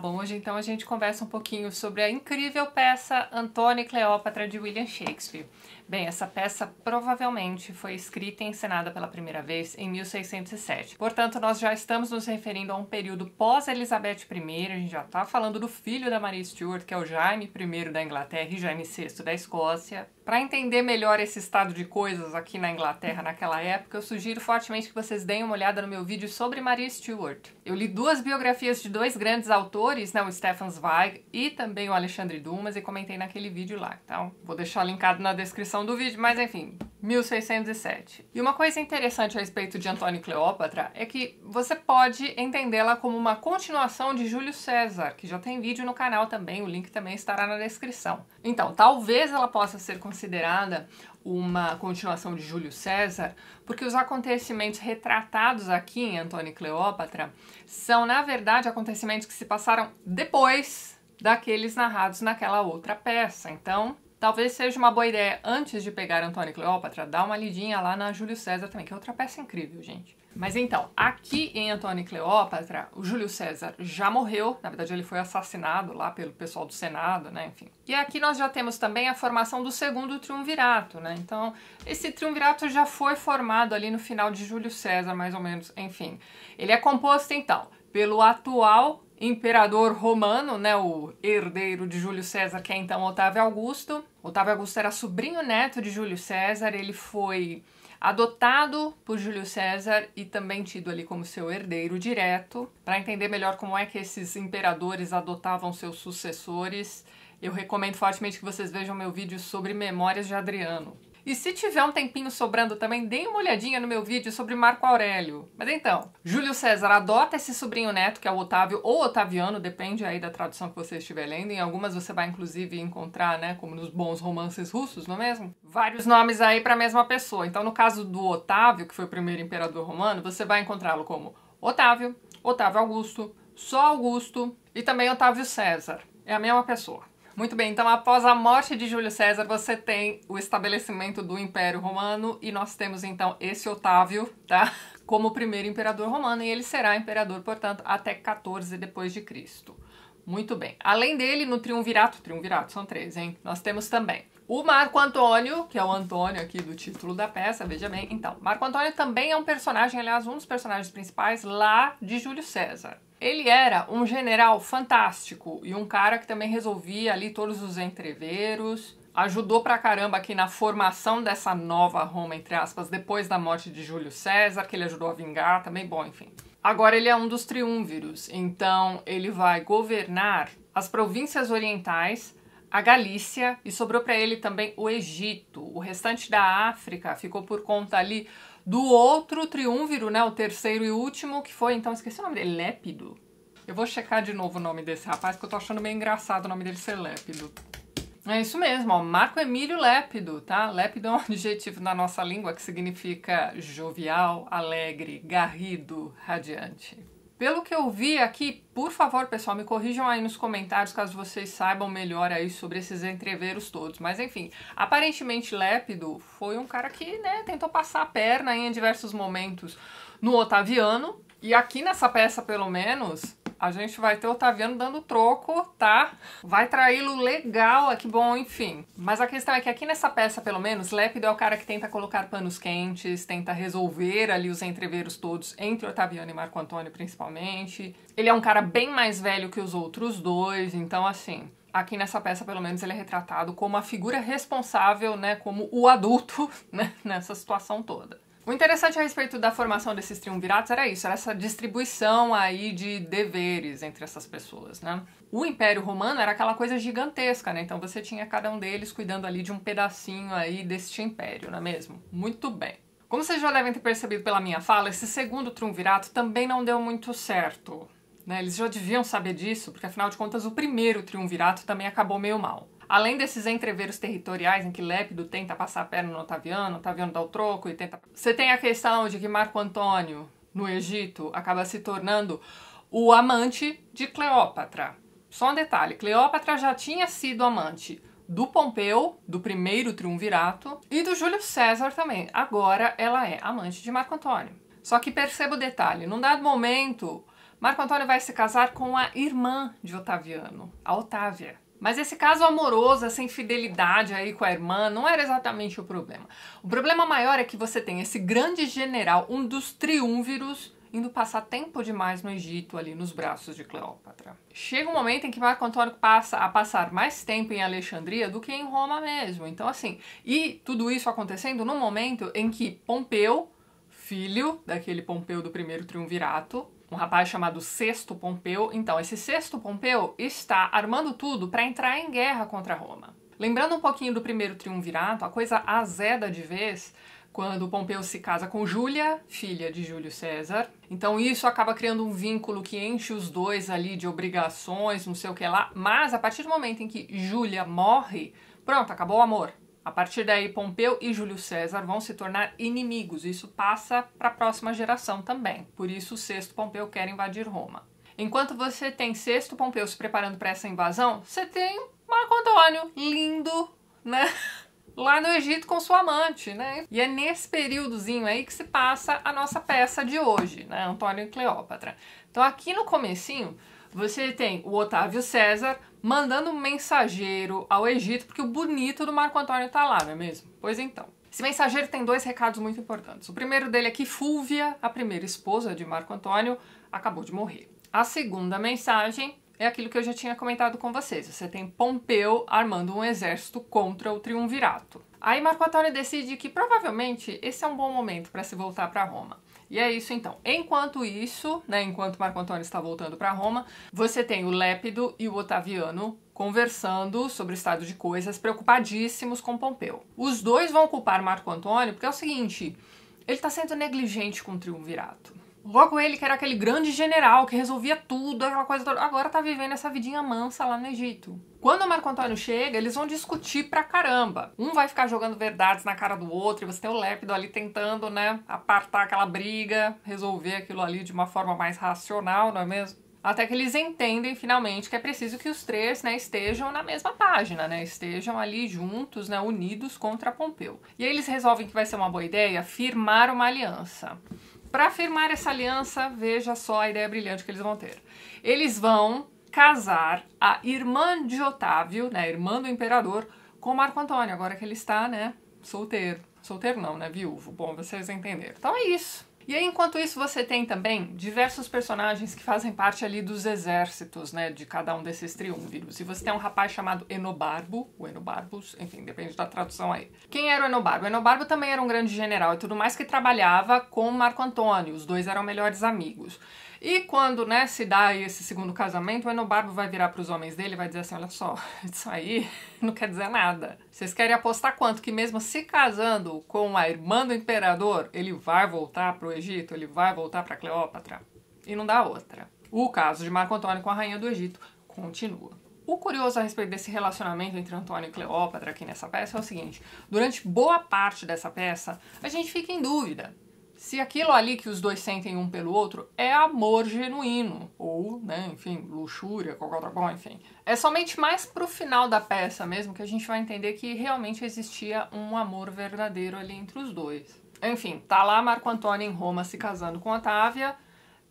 Bom, Hoje, então, a gente conversa um pouquinho sobre a incrível peça Antônio e Cleópatra de William Shakespeare. Bem, essa peça provavelmente foi escrita e encenada pela primeira vez em 1607. Portanto, nós já estamos nos referindo a um período pós-Elizabeth I, a gente já está falando do filho da Maria Stuart, que é o Jaime I da Inglaterra e Jaime VI da Escócia, para entender melhor esse estado de coisas aqui na Inglaterra naquela época, eu sugiro fortemente que vocês deem uma olhada no meu vídeo sobre Maria Stuart. Eu li duas biografias de dois grandes autores, né, o Stefan Zweig e também o Alexandre Dumas, e comentei naquele vídeo lá. Então, vou deixar linkado na descrição do vídeo, mas enfim, 1607. E uma coisa interessante a respeito de Antônio Cleópatra é que você pode entendê-la como uma continuação de Júlio César, que já tem vídeo no canal também, o link também estará na descrição. Então, talvez ela possa ser considerada considerada uma continuação de Júlio César, porque os acontecimentos retratados aqui em Antônio e Cleópatra são, na verdade, acontecimentos que se passaram depois daqueles narrados naquela outra peça. Então, Talvez seja uma boa ideia, antes de pegar Antônio e Cleópatra, dar uma lidinha lá na Júlio César também, que é outra peça incrível, gente. Mas então, aqui em Antônio e Cleópatra, o Júlio César já morreu, na verdade ele foi assassinado lá pelo pessoal do Senado, né, enfim. E aqui nós já temos também a formação do segundo triunvirato, né, então esse triunvirato já foi formado ali no final de Júlio César, mais ou menos, enfim. Ele é composto, então, pelo atual imperador romano, né, o herdeiro de Júlio César, que é então Otávio Augusto. Otávio Augusto era sobrinho neto de Júlio César, ele foi adotado por Júlio César e também tido ali como seu herdeiro direto. Para entender melhor como é que esses imperadores adotavam seus sucessores, eu recomendo fortemente que vocês vejam meu vídeo sobre Memórias de Adriano. E se tiver um tempinho sobrando também, dê uma olhadinha no meu vídeo sobre Marco Aurélio. Mas então, Júlio César adota esse sobrinho neto, que é o Otávio ou Otaviano, depende aí da tradução que você estiver lendo. Em algumas você vai inclusive encontrar, né, como nos bons romances russos, não é mesmo? Vários nomes aí para a mesma pessoa. Então, no caso do Otávio, que foi o primeiro imperador romano, você vai encontrá-lo como Otávio, Otávio Augusto, só Augusto e também Otávio César. É a mesma pessoa. Muito bem, então após a morte de Júlio César, você tem o estabelecimento do Império Romano e nós temos então esse Otávio, tá? Como primeiro imperador romano e ele será imperador, portanto, até 14 depois de Cristo. Muito bem. Além dele, no triunvirato, triunvirato são três, hein? Nós temos também o Marco Antônio, que é o Antônio aqui do título da peça, veja bem. Então, Marco Antônio também é um personagem, aliás, um dos personagens principais lá de Júlio César. Ele era um general fantástico e um cara que também resolvia ali todos os entreveros. Ajudou pra caramba aqui na formação dessa nova Roma, entre aspas, depois da morte de Júlio César, que ele ajudou a vingar também, bom, enfim. Agora ele é um dos triunvíros, então ele vai governar as províncias orientais, a Galícia e sobrou para ele também o Egito. O restante da África ficou por conta ali do outro triunviro, né? O terceiro e último, que foi, então, esqueci o nome dele, Lépido. Eu vou checar de novo o nome desse rapaz, porque eu tô achando meio engraçado o nome dele ser Lépido. É isso mesmo, ó, Marco Emílio Lépido, tá? Lépido é um adjetivo na nossa língua que significa jovial, alegre, garrido, radiante. Pelo que eu vi aqui, por favor, pessoal, me corrijam aí nos comentários caso vocês saibam melhor aí sobre esses entreveros todos. Mas enfim, aparentemente Lépido foi um cara que, né, tentou passar a perna em diversos momentos no Otaviano. E aqui nessa peça, pelo menos, a gente vai ter o Otaviano dando troco, tá? Vai traí-lo legal, que bom, enfim. Mas a questão é que aqui nessa peça, pelo menos, Lépido é o cara que tenta colocar panos quentes, tenta resolver ali os entreveros todos entre Otaviano e Marco Antônio, principalmente. Ele é um cara bem mais velho que os outros dois, então assim, aqui nessa peça, pelo menos, ele é retratado como a figura responsável, né, como o adulto, né, nessa situação toda. O interessante a respeito da formação desses triunviratos era isso, era essa distribuição aí de deveres entre essas pessoas, né? O Império Romano era aquela coisa gigantesca, né? Então você tinha cada um deles cuidando ali de um pedacinho aí deste império, não é mesmo? Muito bem. Como vocês já devem ter percebido pela minha fala, esse segundo triunvirato também não deu muito certo. Né? Eles já deviam saber disso, porque afinal de contas o primeiro triunvirato também acabou meio mal. Além desses entreveros territoriais em que Lépido tenta passar a perna no Otaviano, Otaviano dá o troco e tenta. Você tem a questão de que Marco Antônio, no Egito, acaba se tornando o amante de Cleópatra. Só um detalhe: Cleópatra já tinha sido amante do Pompeu, do primeiro triunvirato, e do Júlio César também. Agora ela é amante de Marco Antônio. Só que perceba o detalhe: num dado momento, Marco Antônio vai se casar com a irmã de Otaviano, a Otávia. Mas esse caso amoroso, essa infidelidade aí com a irmã, não era exatamente o problema. O problema maior é que você tem esse grande general, um dos triunvíros, indo passar tempo demais no Egito, ali nos braços de Cleópatra. Chega um momento em que Marco Antônio passa a passar mais tempo em Alexandria do que em Roma mesmo. Então, assim, e tudo isso acontecendo no momento em que Pompeu, filho daquele Pompeu do primeiro triunvirato, um rapaz chamado Sexto Pompeu. Então, esse Sexto Pompeu está armando tudo para entrar em guerra contra Roma. Lembrando um pouquinho do primeiro triunvirato, a coisa azeda de vez quando Pompeu se casa com Júlia, filha de Júlio César. Então isso acaba criando um vínculo que enche os dois ali de obrigações, não sei o que lá. Mas a partir do momento em que Júlia morre, pronto, acabou o amor. A partir daí, Pompeu e Júlio César vão se tornar inimigos. Isso passa para a próxima geração também. Por isso, Sexto Pompeu quer invadir Roma. Enquanto você tem Sexto Pompeu se preparando para essa invasão, você tem Marco Antônio, lindo, né? Lá no Egito com sua amante, né? E é nesse períodozinho aí que se passa a nossa peça de hoje, né? Antônio e Cleópatra. Então aqui no comecinho, você tem o Otávio César mandando um mensageiro ao Egito, porque o bonito do Marco Antônio tá lá, não é mesmo? Pois então. Esse mensageiro tem dois recados muito importantes. O primeiro dele é que Fúvia, a primeira esposa de Marco Antônio, acabou de morrer. A segunda mensagem é aquilo que eu já tinha comentado com vocês. Você tem Pompeu armando um exército contra o triunvirato. Aí Marco Antônio decide que provavelmente esse é um bom momento para se voltar para Roma. E é isso então. Enquanto isso, né, enquanto Marco Antônio está voltando para Roma, você tem o Lépido e o Otaviano conversando sobre o estado de coisas, preocupadíssimos com Pompeu. Os dois vão culpar Marco Antônio porque é o seguinte, ele está sendo negligente com o triunvirato. Logo ele, que era aquele grande general que resolvia tudo, aquela coisa toda, agora tá vivendo essa vidinha mansa lá no Egito. Quando o Marco Antônio chega, eles vão discutir pra caramba. Um vai ficar jogando verdades na cara do outro, e você tem o Lépido ali tentando, né, apartar aquela briga, resolver aquilo ali de uma forma mais racional, não é mesmo? Até que eles entendem finalmente que é preciso que os três né, estejam na mesma página, né, estejam ali juntos, né, unidos contra Pompeu. E aí eles resolvem que vai ser uma boa ideia firmar uma aliança. Para firmar essa aliança, veja só a ideia brilhante que eles vão ter. Eles vão casar a irmã de Otávio, né, irmã do imperador, com Marco Antônio, agora que ele está, né, solteiro. Solteiro não, né, viúvo. Bom, vocês entenderam. Então é isso. E aí, enquanto isso, você tem também diversos personagens que fazem parte ali dos exércitos, né, de cada um desses triunviros. E você tem um rapaz chamado Enobarbo, o Enobarbus, enfim, depende da tradução aí. Quem era o Enobarbo? O Enobarbo também era um grande general e tudo mais que trabalhava com Marco Antônio, os dois eram melhores amigos. E quando, né, se dá esse segundo casamento, o Enobarbo vai virar para os homens dele e vai dizer assim, olha só, isso aí não quer dizer nada. Vocês querem apostar quanto? Que mesmo se casando com a irmã do imperador, ele vai voltar para o Egito, ele vai voltar para Cleópatra? E não dá outra. O caso de Marco Antônio com a rainha do Egito continua. O curioso a respeito desse relacionamento entre Antônio e Cleópatra aqui nessa peça é o seguinte: durante boa parte dessa peça, a gente fica em dúvida se aquilo ali que os dois sentem um pelo outro é amor genuíno, ou, né, enfim, luxúria, qualquer outra coisa, enfim. É somente mais pro final da peça mesmo que a gente vai entender que realmente existia um amor verdadeiro ali entre os dois. Enfim, tá lá Marco Antônio em Roma se casando com Otávia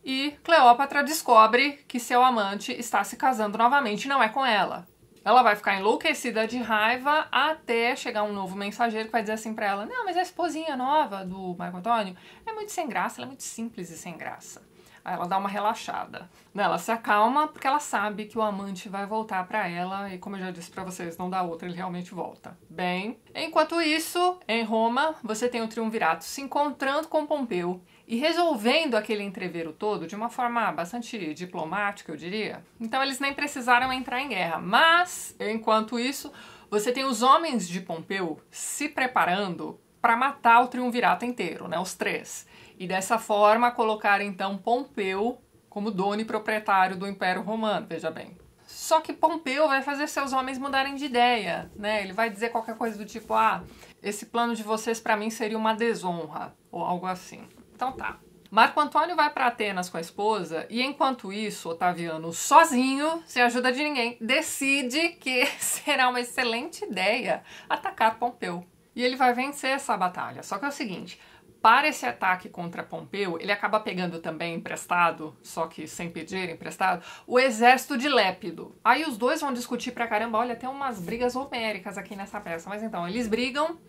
e Cleópatra descobre que seu amante está se casando novamente, não é com ela. Ela vai ficar enlouquecida de raiva até chegar um novo mensageiro que vai dizer assim para ela: Não, mas a esposinha nova do Marco Antônio é muito sem graça, ela é muito simples e sem graça. Aí ela dá uma relaxada. Ela se acalma porque ela sabe que o amante vai voltar para ela e, como eu já disse para vocês, não dá outra, ele realmente volta. Bem, enquanto isso, em Roma, você tem o triunvirato se encontrando com Pompeu e resolvendo aquele entreveiro todo de uma forma bastante diplomática, eu diria. Então eles nem precisaram entrar em guerra. Mas, enquanto isso, você tem os homens de Pompeu se preparando para matar o triunvirato inteiro, né, os três. E dessa forma colocar então Pompeu como dono e proprietário do Império Romano, veja bem. Só que Pompeu vai fazer seus homens mudarem de ideia, né? Ele vai dizer qualquer coisa do tipo: "Ah, esse plano de vocês para mim seria uma desonra" ou algo assim. Então tá. Marco Antônio vai para Atenas com a esposa e enquanto isso, Otaviano, sozinho, sem ajuda de ninguém, decide que será uma excelente ideia atacar Pompeu. E ele vai vencer essa batalha. Só que é o seguinte, para esse ataque contra Pompeu, ele acaba pegando também emprestado, só que sem pedir emprestado, o exército de Lépido. Aí os dois vão discutir pra caramba, olha, tem umas brigas homéricas aqui nessa peça. Mas então, eles brigam,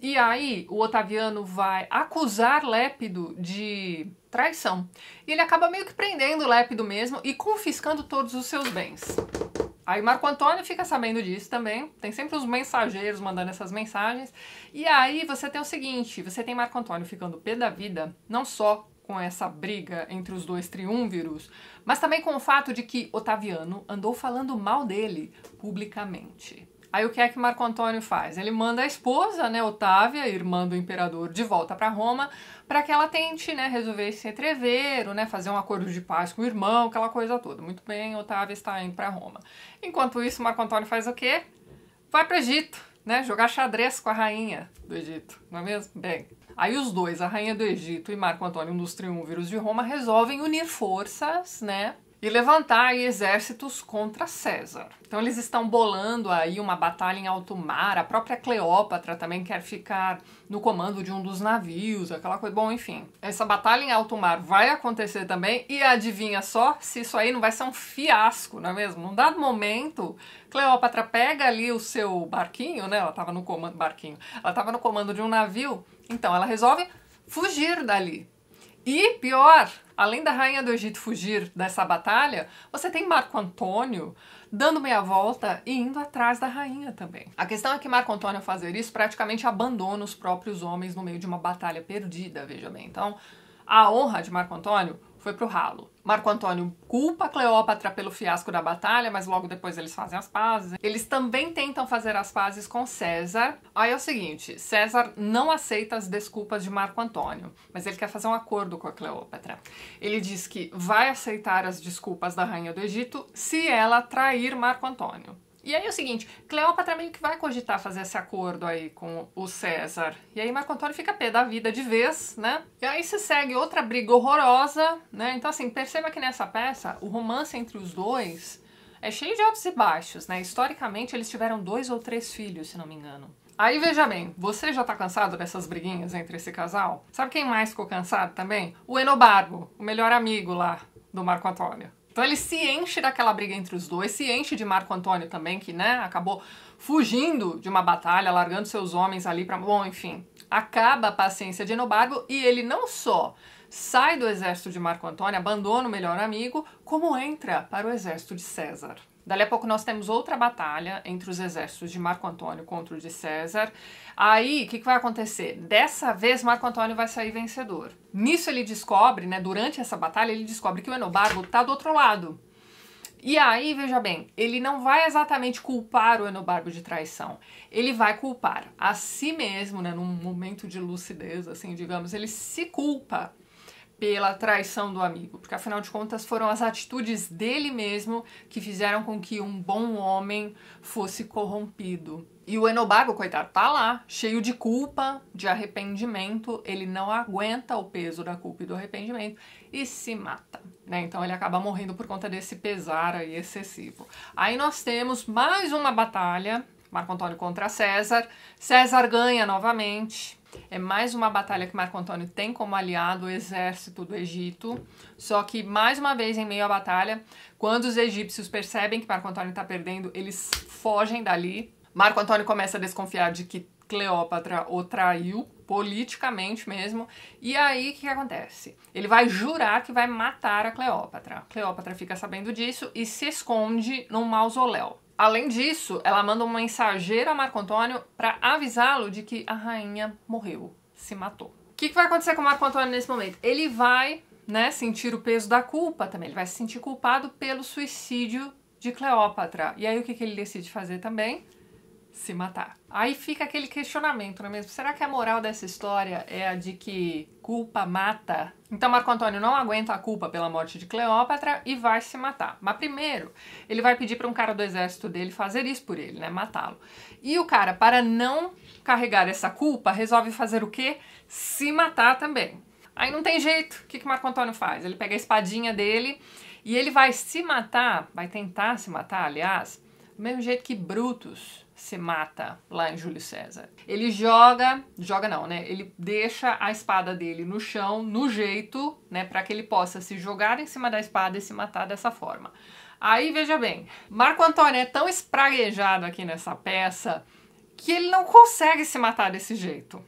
e aí o Otaviano vai acusar Lépido de traição. E ele acaba meio que prendendo Lépido mesmo e confiscando todos os seus bens. Aí Marco Antônio fica sabendo disso também. Tem sempre os mensageiros mandando essas mensagens. E aí você tem o seguinte: você tem Marco Antônio ficando pé da vida, não só com essa briga entre os dois triunviros, mas também com o fato de que Otaviano andou falando mal dele publicamente. Aí o que é que Marco Antônio faz? Ele manda a esposa, né, Otávia, irmã do imperador, de volta para Roma, para que ela tente, né, resolver esse entrevero, né, fazer um acordo de paz com o irmão, aquela coisa toda. Muito bem, Otávia está indo para Roma. Enquanto isso, Marco Antônio faz o quê? Vai para o Egito, né, jogar xadrez com a rainha do Egito, não é mesmo? Bem, aí os dois, a rainha do Egito e Marco Antônio, um dos triunviros de Roma, resolvem unir forças, né, e levantar exércitos contra César. Então eles estão bolando aí uma batalha em alto mar, a própria Cleópatra também quer ficar no comando de um dos navios, aquela coisa. Bom, enfim, essa batalha em alto mar vai acontecer também e adivinha só se isso aí não vai ser um fiasco, não é mesmo? Num dado momento, Cleópatra pega ali o seu barquinho, né? Ela estava no comando barquinho. Ela estava no comando de um navio, então ela resolve fugir dali. E pior, Além da rainha do Egito fugir dessa batalha, você tem Marco Antônio dando meia volta e indo atrás da rainha também. A questão é que Marco Antônio, ao fazer isso, praticamente abandona os próprios homens no meio de uma batalha perdida, veja bem. Então, a honra de Marco Antônio foi pro ralo. Marco Antônio culpa Cleópatra pelo fiasco da batalha, mas logo depois eles fazem as pazes. Eles também tentam fazer as pazes com César. Aí é o seguinte, César não aceita as desculpas de Marco Antônio, mas ele quer fazer um acordo com a Cleópatra. Ele diz que vai aceitar as desculpas da rainha do Egito se ela trair Marco Antônio. E aí é o seguinte, Cleópatra meio que vai cogitar fazer esse acordo aí com o César. E aí Marco Antônio fica pé da vida de vez, né? E aí se segue outra briga horrorosa, né? Então assim, perceba que nessa peça, o romance entre os dois é cheio de altos e baixos, né? Historicamente eles tiveram dois ou três filhos, se não me engano. Aí veja bem, você já tá cansado dessas briguinhas entre esse casal? Sabe quem mais ficou cansado também? O Enobarbo, o melhor amigo lá do Marco Antônio. Então ele se enche daquela briga entre os dois, se enche de Marco Antônio também, que né, acabou fugindo de uma batalha, largando seus homens ali para. Bom, enfim, acaba a paciência de Nobargo e ele não só sai do exército de Marco Antônio, abandona o melhor amigo, como entra para o exército de César. Dali a pouco nós temos outra batalha entre os exércitos de Marco Antônio contra o de César. Aí, o que, que, vai acontecer? Dessa vez, Marco Antônio vai sair vencedor. Nisso ele descobre, né, durante essa batalha, ele descobre que o Enobarbo está do outro lado. E aí, veja bem, ele não vai exatamente culpar o Enobarbo de traição. Ele vai culpar a si mesmo, né, num momento de lucidez, assim, digamos, ele se culpa pela traição do amigo, porque afinal de contas foram as atitudes dele mesmo que fizeram com que um bom homem fosse corrompido. E o Enobago, coitado, tá lá, cheio de culpa, de arrependimento, ele não aguenta o peso da culpa e do arrependimento e se mata, né? Então ele acaba morrendo por conta desse pesar aí excessivo. Aí nós temos mais uma batalha, Marco Antônio contra César. César ganha novamente, é mais uma batalha que Marco Antônio tem como aliado o exército do Egito. Só que, mais uma vez, em meio à batalha, quando os egípcios percebem que Marco Antônio está perdendo, eles fogem dali. Marco Antônio começa a desconfiar de que Cleópatra o traiu politicamente mesmo. E aí o que, que, acontece? Ele vai jurar que vai matar a Cleópatra. Cleópatra fica sabendo disso e se esconde num mausoléu. Além disso, ela manda um mensageiro a Marco Antônio para avisá-lo de que a rainha morreu, se matou. O que, que vai acontecer com o Marco Antônio nesse momento? Ele vai né, sentir o peso da culpa também, ele vai se sentir culpado pelo suicídio de Cleópatra. E aí o que, que ele decide fazer também? se matar. Aí fica aquele questionamento, não é mesmo? Será que a moral dessa história é a de que culpa mata? Então Marco Antônio não aguenta a culpa pela morte de Cleópatra e vai se matar. Mas primeiro, ele vai pedir para um cara do exército dele fazer isso por ele, né, matá-lo. E o cara, para não carregar essa culpa, resolve fazer o quê? Se matar também. Aí não tem jeito. O que que Marco Antônio faz? Ele pega a espadinha dele e ele vai se matar, vai tentar se matar, aliás, do mesmo jeito que Brutus se mata lá em Júlio César. Ele joga, joga não, né? Ele deixa a espada dele no chão, no jeito, né, para que ele possa se jogar em cima da espada e se matar dessa forma. Aí veja bem, Marco Antônio é tão espraguejado aqui nessa peça que ele não consegue se matar desse jeito.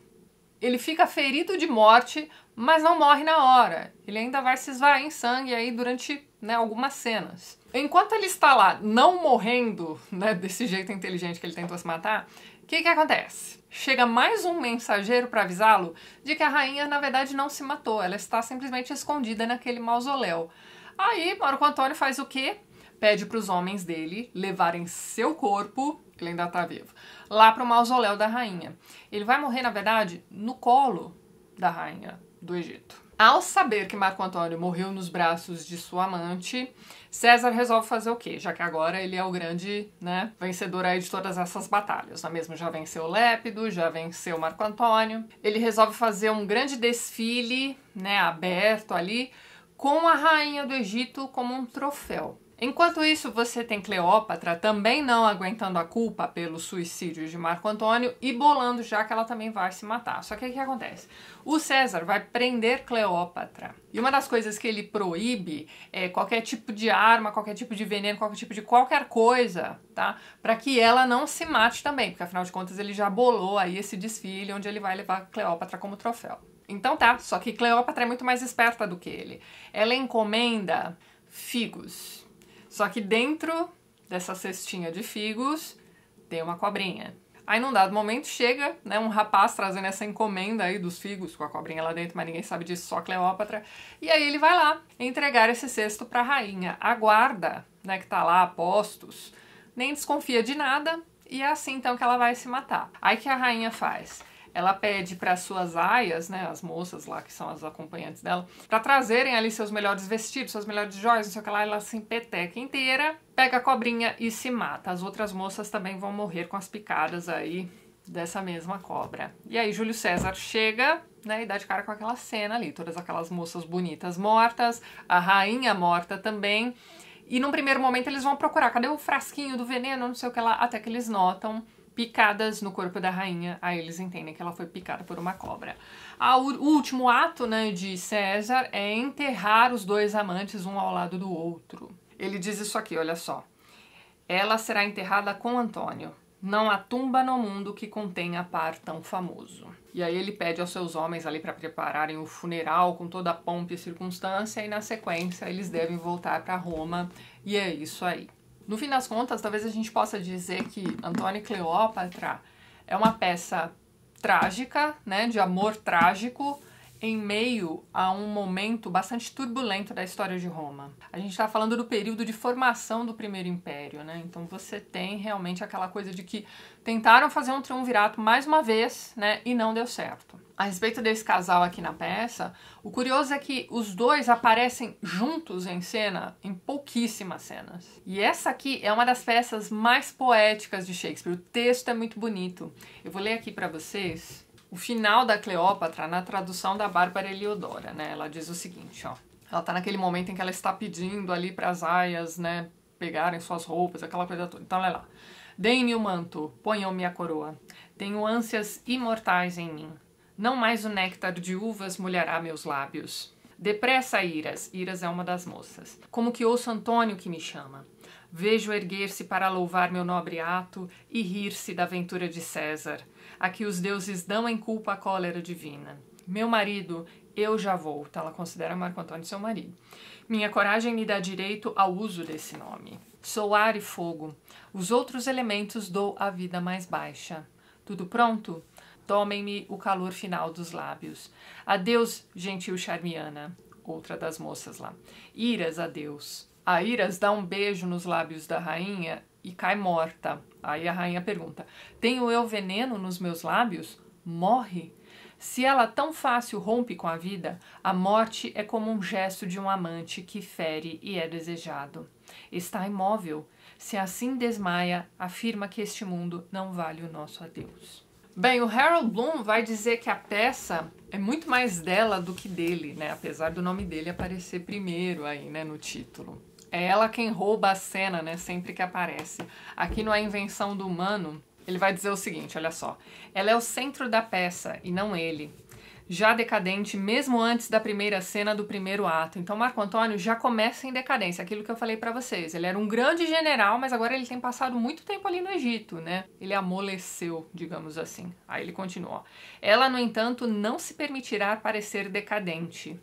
Ele fica ferido de morte, mas não morre na hora. Ele ainda vai se esvair em sangue aí durante né, algumas cenas enquanto ele está lá não morrendo, né, desse jeito inteligente que ele tentou se matar, o que que acontece? Chega mais um mensageiro para avisá-lo de que a rainha na verdade não se matou, ela está simplesmente escondida naquele mausoléu. Aí Marco Antônio faz o quê? Pede para os homens dele levarem seu corpo, que ele ainda está vivo, lá para o mausoléu da rainha. Ele vai morrer, na verdade, no colo da rainha do Egito. Ao saber que Marco Antônio morreu nos braços de sua amante, César resolve fazer o quê? Já que agora ele é o grande né, vencedor aí de todas essas batalhas. Não é mesmo? Já venceu Lépido, já venceu Marco Antônio. Ele resolve fazer um grande desfile né, aberto ali com a rainha do Egito como um troféu. Enquanto isso, você tem Cleópatra também não aguentando a culpa pelo suicídio de Marco Antônio e bolando já que ela também vai se matar. Só que o que acontece? O César vai prender Cleópatra. E uma das coisas que ele proíbe é qualquer tipo de arma, qualquer tipo de veneno, qualquer tipo de qualquer coisa, tá? Para que ela não se mate também, porque afinal de contas ele já bolou aí esse desfile onde ele vai levar Cleópatra como troféu. Então tá, só que Cleópatra é muito mais esperta do que ele. Ela encomenda figos só que dentro dessa cestinha de figos tem uma cobrinha. Aí num dado momento chega, né, um rapaz trazendo essa encomenda aí dos figos com a cobrinha lá dentro, mas ninguém sabe disso, só Cleópatra. E aí ele vai lá entregar esse cesto para a rainha. A guarda, né, que tá lá a postos, nem desconfia de nada e é assim então que ela vai se matar. Aí que a rainha faz? ela pede para suas aias, né, as moças lá que são as acompanhantes dela, para trazerem ali seus melhores vestidos, suas melhores joias, não sei o que lá, ela se empeteca inteira, pega a cobrinha e se mata. As outras moças também vão morrer com as picadas aí dessa mesma cobra. E aí Júlio César chega, né, e dá de cara com aquela cena ali, todas aquelas moças bonitas mortas, a rainha morta também. E num primeiro momento eles vão procurar, cadê o frasquinho do veneno, não sei o que lá, até que eles notam picadas no corpo da rainha. Aí eles entendem que ela foi picada por uma cobra. O último ato né, de César é enterrar os dois amantes um ao lado do outro. Ele diz isso aqui, olha só. Ela será enterrada com Antônio. Não há tumba no mundo que contenha par tão famoso. E aí ele pede aos seus homens ali para prepararem o funeral com toda a pompa e circunstância, e na sequência eles devem voltar para Roma. E é isso aí. No fim das contas, talvez a gente possa dizer que Antônio e Cleópatra é uma peça trágica, né, de amor trágico, em meio a um momento bastante turbulento da história de Roma. A gente está falando do período de formação do Primeiro Império, né? Então você tem realmente aquela coisa de que tentaram fazer um triunvirato mais uma vez, né? E não deu certo. A respeito desse casal aqui na peça, o curioso é que os dois aparecem juntos em cena em pouquíssimas cenas. E essa aqui é uma das peças mais poéticas de Shakespeare. O texto é muito bonito. Eu vou ler aqui para vocês o final da Cleópatra na tradução da Bárbara Eliodora, né? Ela diz o seguinte, ó. Ela tá naquele momento em que ela está pedindo ali para as aias, né, pegarem suas roupas, aquela coisa toda. Então, olha lá. Deem-me o manto, ponham-me a coroa. Tenho ânsias imortais em mim. Não mais o néctar de uvas molhará meus lábios. Depressa, Iras. Iras é uma das moças. Como que ouço Antônio que me chama. Vejo erguer-se para louvar meu nobre ato e rir-se da aventura de César a que os deuses dão em culpa a cólera divina. Meu marido, eu já vou. Tá? Ela considera Marco Antônio seu marido. Minha coragem me dá direito ao uso desse nome. Sou ar e fogo. Os outros elementos dou à vida mais baixa. Tudo pronto? Tomem-me o calor final dos lábios. Adeus, gentil charmiana. Outra das moças lá. Iras, adeus. A Iras dá um beijo nos lábios da rainha e cai morta. Aí a rainha pergunta: Tenho eu veneno nos meus lábios? Morre? Se ela tão fácil rompe com a vida, a morte é como um gesto de um amante que fere e é desejado. Está imóvel. Se assim desmaia, afirma que este mundo não vale o nosso adeus. Bem, o Harold Bloom vai dizer que a peça é muito mais dela do que dele, né? Apesar do nome dele aparecer primeiro aí, né, no título. É ela quem rouba a cena, né? Sempre que aparece. Aqui no A Invenção do Humano, ele vai dizer o seguinte, olha só. Ela é o centro da peça e não ele. Já decadente, mesmo antes da primeira cena do primeiro ato. Então, Marco Antônio já começa em decadência, aquilo que eu falei para vocês. Ele era um grande general, mas agora ele tem passado muito tempo ali no Egito, né? Ele amoleceu, digamos assim. Aí ele continua. Ela, no entanto, não se permitirá parecer decadente.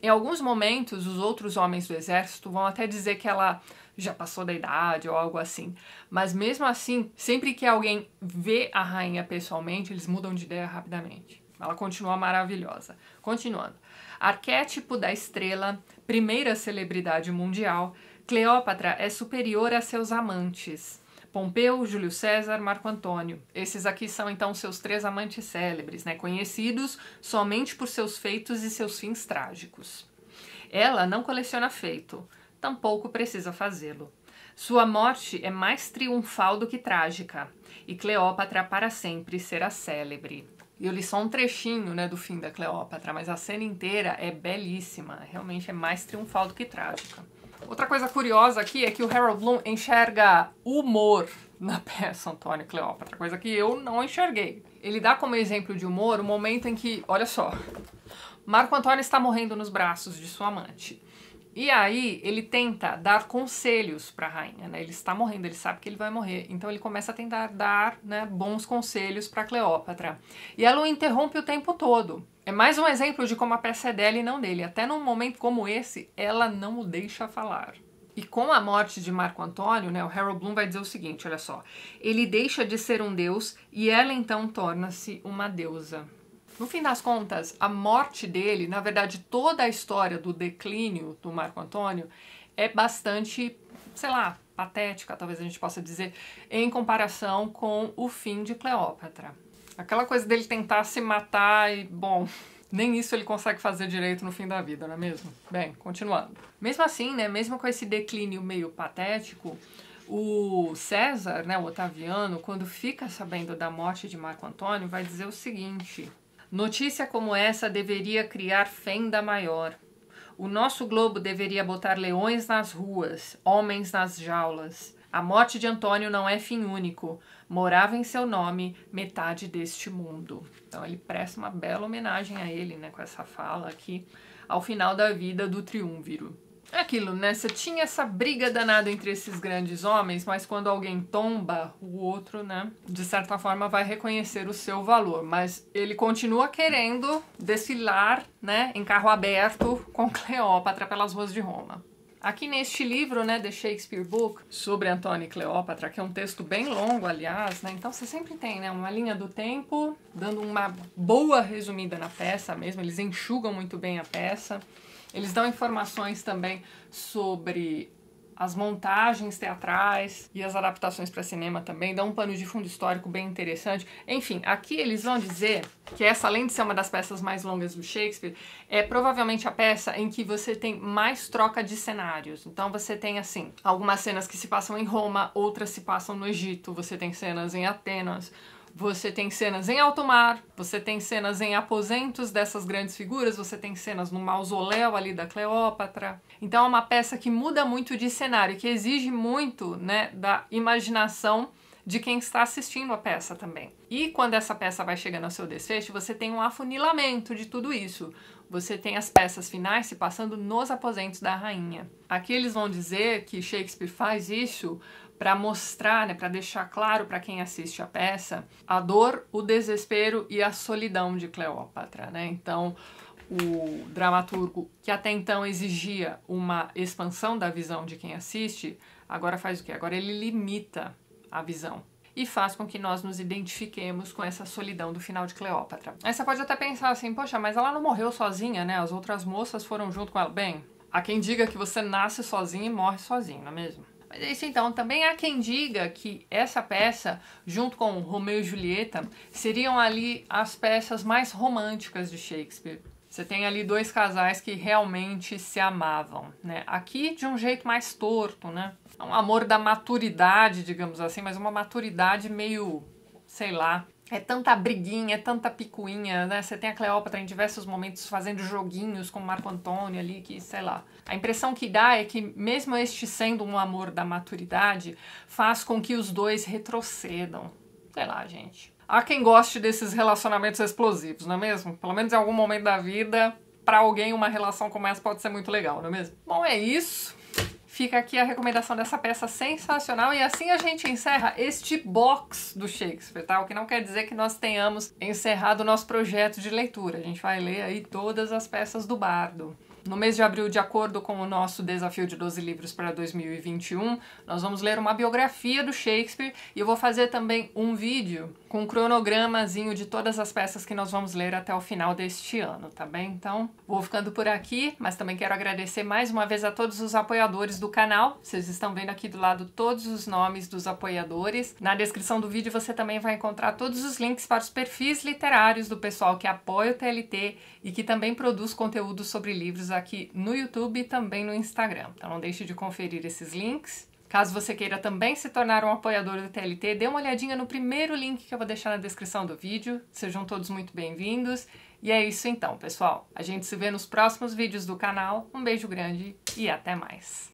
Em alguns momentos, os outros homens do exército vão até dizer que ela já passou da idade ou algo assim. Mas mesmo assim, sempre que alguém vê a rainha pessoalmente, eles mudam de ideia rapidamente. Ela continua maravilhosa. Continuando. Arquétipo da estrela, primeira celebridade mundial, Cleópatra é superior a seus amantes. Pompeu, Júlio César, Marco Antônio. Esses aqui são então seus três amantes célebres, né, conhecidos somente por seus feitos e seus fins trágicos. Ela não coleciona feito, tampouco precisa fazê-lo. Sua morte é mais triunfal do que trágica, e Cleópatra para sempre será célebre. Eu li só um trechinho né, do fim da Cleópatra, mas a cena inteira é belíssima, realmente é mais triunfal do que trágica. Outra coisa curiosa aqui é que o Harold Bloom enxerga humor na peça Antônio Cleópatra, coisa que eu não enxerguei. Ele dá como exemplo de humor o momento em que, olha só, Marco Antônio está morrendo nos braços de sua amante. E aí ele tenta dar conselhos para a rainha, né? Ele está morrendo, ele sabe que ele vai morrer, então ele começa a tentar dar, né, bons conselhos para Cleópatra. E ela o interrompe o tempo todo. É mais um exemplo de como a peça é dela e não dele. Até num momento como esse, ela não o deixa falar. E com a morte de Marco Antônio, né, o Harold Bloom vai dizer o seguinte, olha só. Ele deixa de ser um deus e ela então torna-se uma deusa. No fim das contas, a morte dele, na verdade, toda a história do declínio do Marco Antônio é bastante, sei lá, patética, talvez a gente possa dizer, em comparação com o fim de Cleópatra. Aquela coisa dele tentar se matar e, bom, nem isso ele consegue fazer direito no fim da vida, não é mesmo? Bem, continuando. Mesmo assim, né, mesmo com esse declínio meio patético, o César, né, o Otaviano, quando fica sabendo da morte de Marco Antônio, vai dizer o seguinte: Notícia como essa deveria criar fenda maior. O nosso globo deveria botar leões nas ruas, homens nas jaulas. A morte de Antônio não é fim único. Morava em seu nome metade deste mundo. Então ele presta uma bela homenagem a ele, né, com essa fala aqui ao final da vida do triunviro. É aquilo, né? Você tinha essa briga danada entre esses grandes homens, mas quando alguém tomba, o outro, né, de certa forma vai reconhecer o seu valor. Mas ele continua querendo desfilar, né, em carro aberto com Cleópatra pelas ruas de Roma. Aqui neste livro, né, The Shakespeare Book, sobre Antônio e Cleópatra, que é um texto bem longo, aliás, né, então você sempre tem, né, uma linha do tempo, dando uma boa resumida na peça mesmo, eles enxugam muito bem a peça. Eles dão informações também sobre as montagens teatrais e as adaptações para cinema também, dão um pano de fundo histórico bem interessante. Enfim, aqui eles vão dizer que essa, além de ser uma das peças mais longas do Shakespeare, é provavelmente a peça em que você tem mais troca de cenários. Então você tem, assim, algumas cenas que se passam em Roma, outras se passam no Egito, você tem cenas em Atenas, você tem cenas em alto mar, você tem cenas em aposentos dessas grandes figuras, você tem cenas no mausoléu ali da Cleópatra. Então é uma peça que muda muito de cenário, que exige muito né, da imaginação de quem está assistindo a peça também. E quando essa peça vai chegando ao seu desfecho, você tem um afunilamento de tudo isso. Você tem as peças finais se passando nos aposentos da rainha. Aqui eles vão dizer que Shakespeare faz isso para mostrar, né, para deixar claro para quem assiste a peça, a dor, o desespero e a solidão de Cleópatra, né? Então, o dramaturgo que até então exigia uma expansão da visão de quem assiste, agora faz o quê? Agora ele limita a visão e faz com que nós nos identifiquemos com essa solidão do final de Cleópatra. Aí você pode até pensar assim, poxa, mas ela não morreu sozinha, né? As outras moças foram junto com ela. Bem, há quem diga que você nasce sozinho e morre sozinho, não é mesmo? Mas é isso então. Também há quem diga que essa peça, junto com Romeu e Julieta, seriam ali as peças mais românticas de Shakespeare. Você tem ali dois casais que realmente se amavam, né? Aqui de um jeito mais torto, né? um amor da maturidade, digamos assim, mas uma maturidade meio, sei lá, é tanta briguinha, é tanta picuinha, né? Você tem a Cleópatra em diversos momentos fazendo joguinhos com Marco Antônio ali, que sei lá. A impressão que dá é que, mesmo este sendo um amor da maturidade, faz com que os dois retrocedam. Sei lá, gente. Há quem goste desses relacionamentos explosivos, não é mesmo? Pelo menos em algum momento da vida, para alguém, uma relação como essa pode ser muito legal, não é mesmo? Bom, é isso. Fica aqui a recomendação dessa peça sensacional e assim a gente encerra este box do Shakespeare, tá? O que não quer dizer que nós tenhamos encerrado o nosso projeto de leitura. A gente vai ler aí todas as peças do Bardo. No mês de abril, de acordo com o nosso desafio de 12 livros para 2021, nós vamos ler uma biografia do Shakespeare e eu vou fazer também um vídeo com um cronogramazinho de todas as peças que nós vamos ler até o final deste ano, tá bem? Então, vou ficando por aqui, mas também quero agradecer mais uma vez a todos os apoiadores do canal. Vocês estão vendo aqui do lado todos os nomes dos apoiadores. Na descrição do vídeo você também vai encontrar todos os links para os perfis literários do pessoal que apoia o TLT e que também produz conteúdo sobre livros aqui no YouTube e também no Instagram. Então não deixe de conferir esses links. Caso você queira também se tornar um apoiador do TLT, dê uma olhadinha no primeiro link que eu vou deixar na descrição do vídeo. Sejam todos muito bem-vindos. E é isso então, pessoal. A gente se vê nos próximos vídeos do canal. Um beijo grande e até mais.